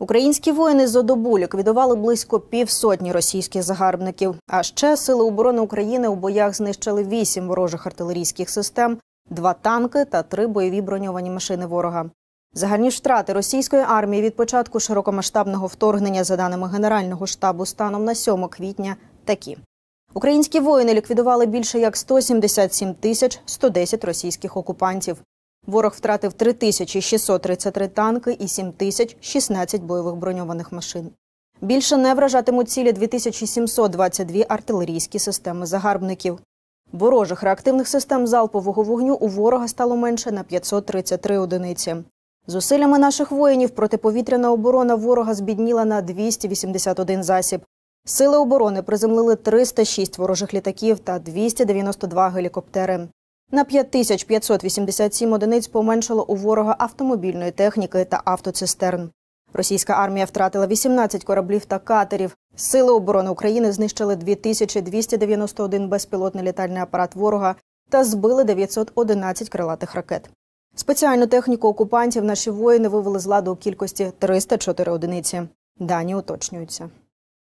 Українські воїни за добу ліквідували близько півсотні російських загарбників. А ще сили оборони України у боях знищили вісім ворожих артилерійських систем, два танки та три бойові броньовані машини ворога. Загальні втрати російської армії від початку широкомасштабного вторгнення, за даними Генерального штабу, станом на 7 квітня, такі. Українські воїни ліквідували більше як 177 тисяч 110 російських окупантів. Ворог втратив 3633 танки і 7016 бойових броньованих машин. Більше не вражатимуть цілі 2722 артилерійські системи загарбників. Ворожих реактивних систем залпового вогню у ворога стало менше на 533 одиниці. Зусиллями наших воїнів протиповітряна оборона ворога збідніла на 281 засіб. Сили оборони приземлили 306 ворожих літаків та 292 гелікоптери. На 5587 одиниць поменшало у ворога автомобільної техніки та автоцистерн. Російська армія втратила 18 кораблів та катерів. Сили оборони України знищили 2291 безпілотний літальний апарат ворога та збили 911 крилатих ракет. Спеціальну техніку окупантів наші воїни вивели з ладу у кількості 304 одиниці. Дані уточнюються.